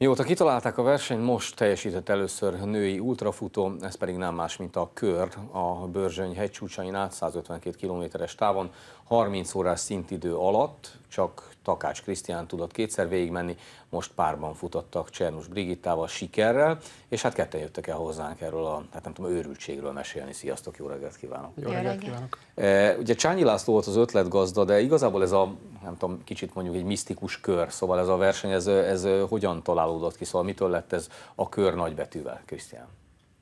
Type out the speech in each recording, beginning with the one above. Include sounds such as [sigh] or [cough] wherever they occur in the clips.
Mióta kitalálták a versenyt, most teljesített először női ultrafutó, ez pedig nem más, mint a kör a Börzsöny hegycsúcsain át 152 es távon 30 órás szintidő alatt csak Takács Krisztián tudott kétszer végigmenni, most párban futottak Csernus Brigittával sikerrel, és hát ketten jöttek el hozzánk erről a, hát nem tudom, őrültségről mesélni. Sziasztok, jó reggelt kívánok! Jó reggelt kívánok! Eh, ugye Csányi László volt az ötletgazda, de igazából ez a, nem tudom, kicsit mondjuk egy misztikus kör, szóval ez a verseny, ez, ez hogyan találódott ki, szóval mitől lett ez a kör nagybetűvel, Krisztián?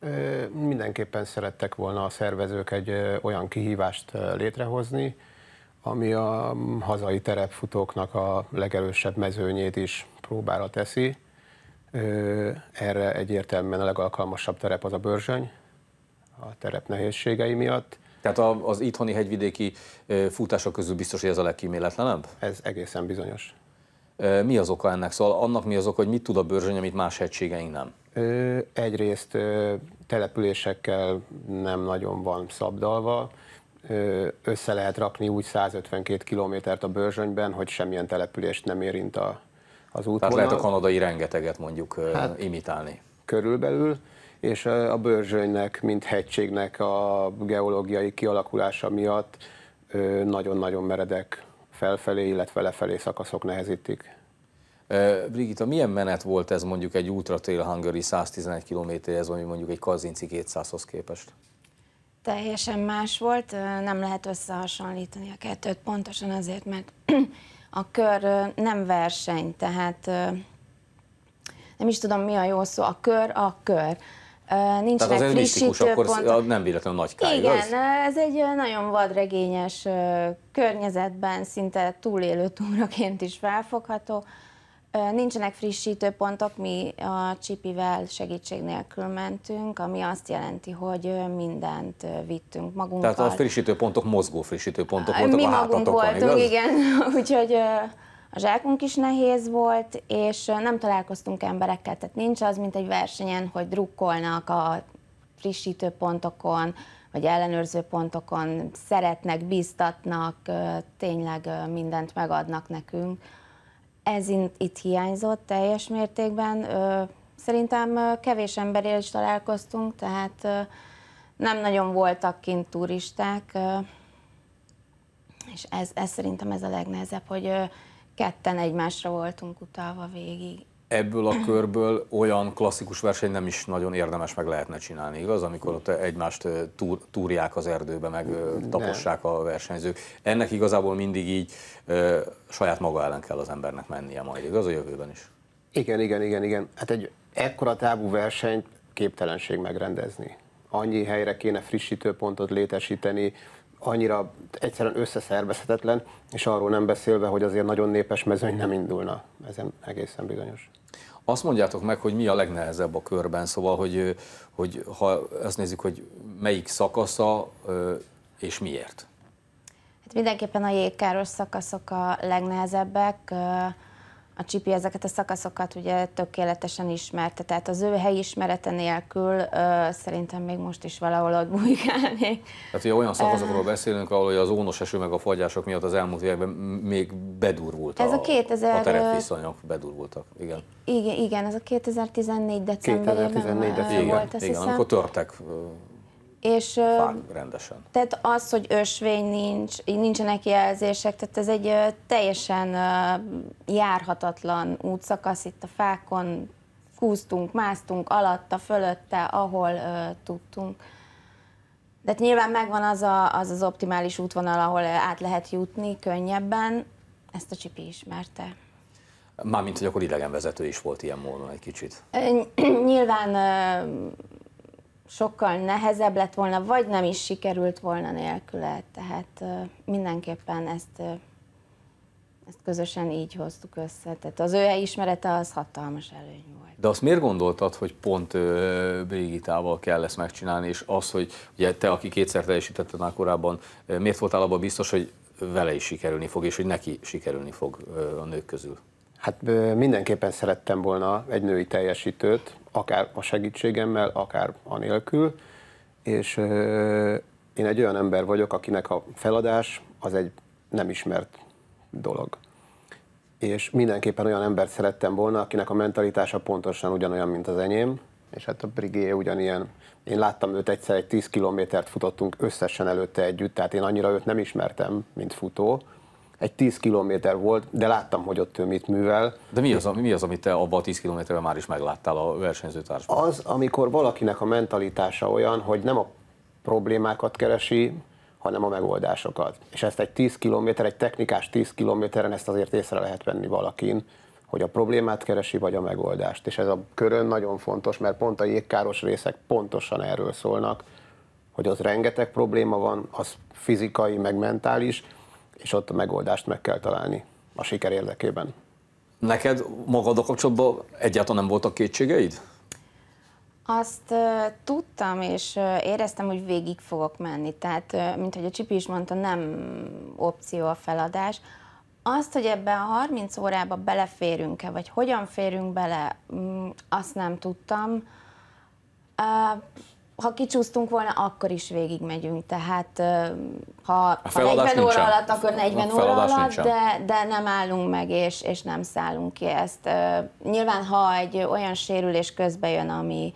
Eh, mindenképpen szerettek volna a szervezők egy eh, olyan kihívást létrehozni, ami a hazai terepfutóknak a legerősebb mezőnyét is próbára teszi. Erre egyértelműen a legalkalmasabb terep az a Börzsöny, a terep nehézségei miatt. Tehát az itthoni hegyvidéki futások közül biztos, hogy ez a legkíméletlenebb? Ez egészen bizonyos. Mi az oka ennek? Szóval annak mi az oka, hogy mit tud a bőrzsöny, amit más hegységeink nem? Egyrészt településekkel nem nagyon van szabdalva, össze lehet rakni úgy 152 kilométert a Börzsönyben, hogy semmilyen települést nem érint a, az útvonal. Tehát lehet a kanadai rengeteget mondjuk hát, imitálni. Körülbelül, és a Börzsönynek, mint hegységnek a geológiai kialakulása miatt nagyon-nagyon meredek felfelé, illetve lefelé szakaszok nehezítik. Brigita, milyen menet volt ez mondjuk egy Ultra Trail Hungary 111 ez ami mondjuk egy Kazinci 200-hoz képest? teljesen más volt, nem lehet összehasonlítani a kettőt, pontosan azért, mert a kör nem verseny, tehát nem is tudom mi a jó szó, a kör a kör. Nincs Tehát azért misztikus, akkor nem véletlenül nagy kár, Igen, igaz? ez egy nagyon vadregényes környezetben, szinte túlélő túraként is felfogható. Nincsenek frissítőpontok, mi a csipivel segítség nélkül mentünk, ami azt jelenti, hogy mindent vittünk magunkkal. Tehát a frissítőpontok mozgó frissítőpontok voltak mi a magunk voltunk, igaz? igen, [laughs] úgyhogy a zsákunk is nehéz volt, és nem találkoztunk emberekkel, tehát nincs az, mint egy versenyen, hogy drukkolnak a frissítőpontokon, vagy ellenőrző pontokon, szeretnek, bíztatnak, tényleg mindent megadnak nekünk ez itt hiányzott teljes mértékben. Szerintem kevés emberrel is találkoztunk, tehát nem nagyon voltak kint turisták, és ez, ez szerintem ez a legnehezebb, hogy ketten egymásra voltunk utalva végig ebből a körből olyan klasszikus verseny nem is nagyon érdemes meg lehetne csinálni, igaz? Amikor ott egymást túr, túrják az erdőbe, meg tapossák a versenyzők. Ennek igazából mindig így ö, saját maga ellen kell az embernek mennie majd, igaz? A jövőben is. Igen, igen, igen, igen. Hát egy ekkora távú versenyt képtelenség megrendezni. Annyi helyre kéne frissítőpontot létesíteni, annyira egyszerűen összeszervezhetetlen, és arról nem beszélve, hogy azért nagyon népes mezőny nem indulna. Ezen egészen bizonyos. Azt mondjátok meg, hogy mi a legnehezebb a körben, szóval, hogy, hogy ha ezt nézzük, hogy melyik szakasza és miért? Hát mindenképpen a jégkáros szakaszok a legnehezebbek a Csipi ezeket a szakaszokat ugye tökéletesen ismerte, tehát az ő helyismerete nélkül ö, szerintem még most is valahol ott bujkálnék. Tehát ugye olyan szakaszokról beszélünk, ahol az ónos eső meg a fagyások miatt az elmúlt években még bedurvultak Ez a, a 2000... a terepviszonyok bedurvultak, igen. Igen, igen, ez a 2014 decemberében 2014 december. igen, volt, azt igen, hiszem. amikor törtek és, Fán, rendesen. Tehát az, hogy ösvény nincs, nincsenek jelzések, tehát ez egy teljesen járhatatlan útszakasz itt a fákon, kúztunk, másztunk alatta, fölötte, ahol ö, tudtunk. De hát nyilván megvan az, a, az az optimális útvonal, ahol át lehet jutni könnyebben, ezt a Csipi ismerte. Mármint, hogy akkor idegenvezető is volt ilyen módon egy kicsit. Nyilván sokkal nehezebb lett volna, vagy nem is sikerült volna nélküle. Tehát mindenképpen ezt, ezt közösen így hoztuk össze. Tehát az ő ismerete az hatalmas előny volt. De azt miért gondoltad, hogy pont Brigitával kell ezt megcsinálni, és az, hogy ugye te, aki kétszer teljesítetted már korábban, miért voltál abban biztos, hogy vele is sikerülni fog, és hogy neki sikerülni fog a nők közül? Hát mindenképpen szerettem volna egy női teljesítőt, akár a segítségemmel, akár anélkül, és én egy olyan ember vagyok, akinek a feladás az egy nem ismert dolog. És mindenképpen olyan embert szerettem volna, akinek a mentalitása pontosan ugyanolyan, mint az enyém, és hát a Brigé ugyanilyen. Én láttam őt egyszer, egy 10 kilométert futottunk összesen előtte együtt, tehát én annyira őt nem ismertem, mint futó, egy 10 kilométer volt, de láttam, hogy ott ő mit művel. De mi az, mi az amit te abban a 10 kilométerben már is megláttál a versenyzőtársban? Az, amikor valakinek a mentalitása olyan, hogy nem a problémákat keresi, hanem a megoldásokat. És ezt egy 10 kilométer, egy technikás 10 kilométeren ezt azért észre lehet venni valakin, hogy a problémát keresi, vagy a megoldást. És ez a körön nagyon fontos, mert pont a jégkáros részek pontosan erről szólnak, hogy az rengeteg probléma van, az fizikai, meg mentális, és ott a megoldást meg kell találni a siker érdekében. Neked magad a kapcsolatban egyáltalán nem voltak kétségeid? Azt uh, tudtam, és uh, éreztem, hogy végig fogok menni. Tehát, uh, mint hogy a Csipi is mondta, nem opció a feladás. Azt, hogy ebbe a 30 órába beleférünk-e, vagy hogyan férünk bele, um, azt nem tudtam. Uh, ha kicsúsztunk volna, akkor is végigmegyünk. Tehát ha, ha 40 óra alatt, akkor 40 óra alatt, de, de nem állunk meg, és, és nem szállunk ki ezt. Nyilván, ha egy olyan sérülés közbe jön, ami,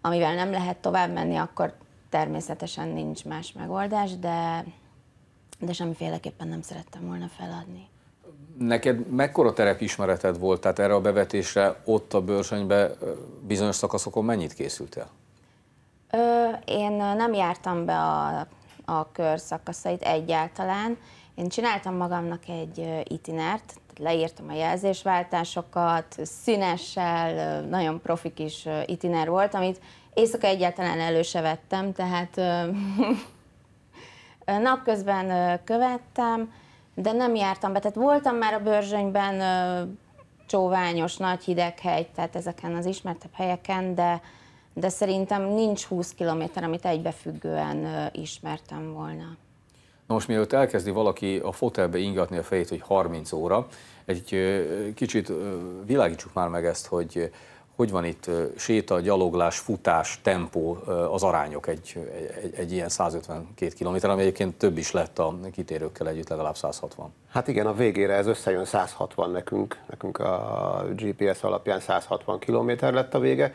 amivel nem lehet tovább menni, akkor természetesen nincs más megoldás, de, de semmiféleképpen nem szerettem volna feladni. Neked mekkora terepismereted volt, tehát erre a bevetésre ott a bőrsönybe bizonyos szakaszokon mennyit készültél? Ö, én nem jártam be a, a kör szakaszait egyáltalán. Én csináltam magamnak egy itinert, leírtam a jelzésváltásokat, színessel, nagyon profi kis itiner volt, amit éjszaka egyáltalán elő se vettem, tehát [laughs] napközben követtem, de nem jártam be. Tehát voltam már a Börzsönyben csóványos, nagy hideghely, tehát ezeken az ismertebb helyeken, de de szerintem nincs 20 kilométer, amit egybefüggően ismertem volna. Na most mielőtt elkezdi valaki a fotelbe ingatni a fejét, hogy 30 óra, egy kicsit világítsuk már meg ezt, hogy hogy van itt séta, gyaloglás, futás, tempó, az arányok egy, egy, egy ilyen 152 km, ami egyébként több is lett a kitérőkkel együtt, legalább 160. Hát igen, a végére ez összejön 160 nekünk, nekünk a GPS alapján 160 km lett a vége.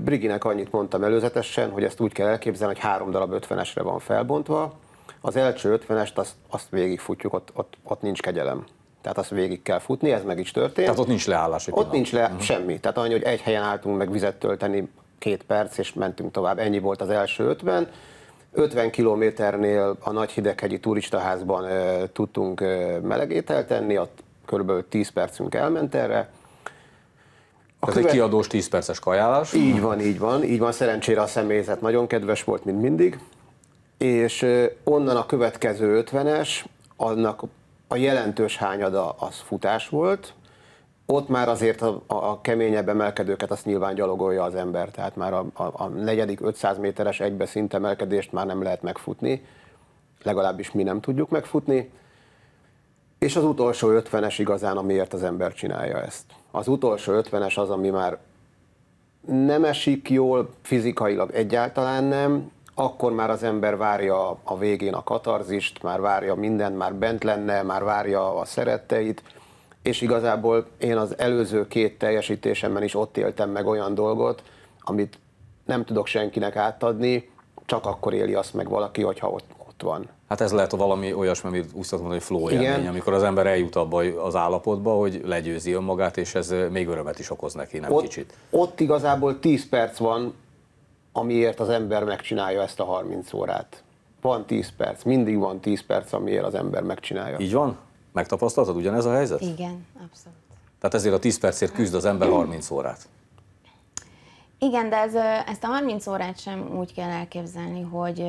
Briginek annyit mondtam előzetesen, hogy ezt úgy kell elképzelni, hogy három darab 50-esre van felbontva, az első 50-est azt, azt végigfutjuk, ott, ott, ott nincs kegyelem. Tehát azt végig kell futni, ez meg is történt. Tehát ott nincs leállás. Ott nincs le uh-huh. semmi. Tehát annyi, hogy egy helyen álltunk meg vizet tölteni két perc, és mentünk tovább. Ennyi volt az első 50. 50 kilométernél a Nagy Hideghegyi turistaházban e, tudtunk e, melegételt tenni, ott körülbelül 10 percünk elment erre, a követ... egy kiadós 10 perces kajálás. Így van, így van, így van. Szerencsére a személyzet nagyon kedves volt, mint mindig. És onnan a következő 50-es, annak a jelentős hányada az futás volt, ott már azért a, a, a keményebb emelkedőket azt nyilván gyalogolja az ember, tehát már a, a, a negyedik 500 méteres egybe szint emelkedést már nem lehet megfutni, legalábbis mi nem tudjuk megfutni, és az utolsó 50-es igazán, amiért az ember csinálja ezt. Az utolsó 50-es az, ami már nem esik jól, fizikailag egyáltalán nem, akkor már az ember várja a végén a katarzist, már várja mindent, már bent lenne, már várja a szeretteit, és igazából én az előző két teljesítésemben is ott éltem meg olyan dolgot, amit nem tudok senkinek átadni, csak akkor éli azt meg valaki, hogyha ott, van. Hát ez lehet valami olyasmi, amit úgy mondani, hogy flow élmény, amikor az ember eljut abba az állapotba, hogy legyőzi önmagát, és ez még örömet is okoz neki, nem ott, kicsit. Ott igazából 10 perc van, amiért az ember megcsinálja ezt a 30 órát. Van 10 perc, mindig van 10 perc, amiért az ember megcsinálja. Így van? Megtapasztaltad ugyanez a helyzet? Igen, abszolút. Tehát ezért a 10 percért küzd az ember 30 órát. Igen, de ez, ezt a 30 órát sem úgy kell elképzelni, hogy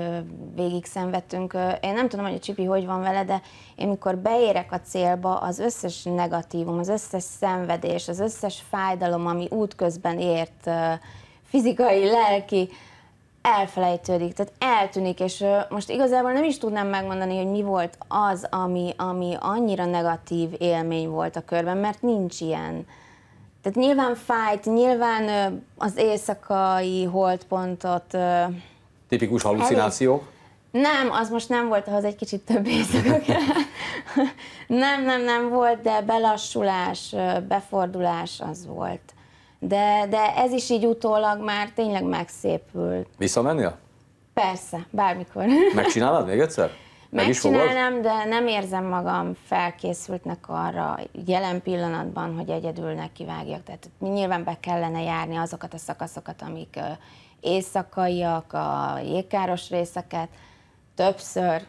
végig szenvedtünk. Én nem tudom, hogy a Csipi hogy van vele, de én mikor beérek a célba, az összes negatívum, az összes szenvedés, az összes fájdalom, ami útközben ért, fizikai, lelki, elfelejtődik, tehát eltűnik, és most igazából nem is tudnám megmondani, hogy mi volt az, ami, ami annyira negatív élmény volt a körben, mert nincs ilyen. Tehát nyilván fájt, nyilván az éjszakai holdpontot... Tipikus hallucináció? Nem, az most nem volt, ahhoz egy kicsit több éjszaka [laughs] Nem, nem, nem volt, de belassulás, befordulás az volt. De, de ez is így utólag már tényleg megszépült. Visszamennél? Persze, bármikor. Megcsinálod még egyszer? Meg Megcsinálnám, de nem érzem magam felkészültnek arra jelen pillanatban, hogy egyedül nekivágjak. Tehát nyilván be kellene járni azokat a szakaszokat, amik éjszakaiak, a jégkáros részeket, többször,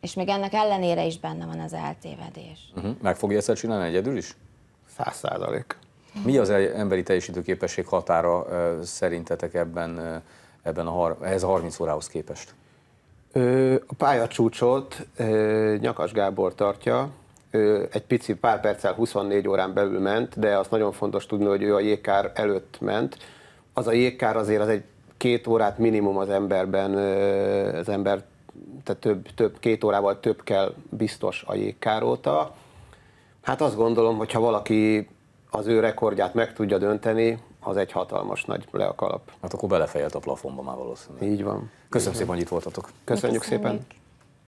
és még ennek ellenére is benne van az eltévedés. Uh-huh. Meg fogja ezt csinálni egyedül is? Száz százalék. Mi az emberi teljesítőképesség határa szerintetek ebben, ebben a, ehhez a 30 órához képest? A pályacsúcsot Nyakas Gábor tartja, ő egy pici pár perccel 24 órán belül ment, de az nagyon fontos tudni, hogy ő a jégkár előtt ment. Az a jégkár azért az egy két órát minimum az emberben, az ember, tehát több, több, két órával több kell biztos a jégkár óta. Hát azt gondolom, hogy ha valaki az ő rekordját meg tudja dönteni, az egy hatalmas nagy kalap. Hát akkor belefejelt a plafonba már valószínűleg. Így van. Köszönöm Így szépen, hogy itt voltatok. Köszönjük, Köszönjük. szépen.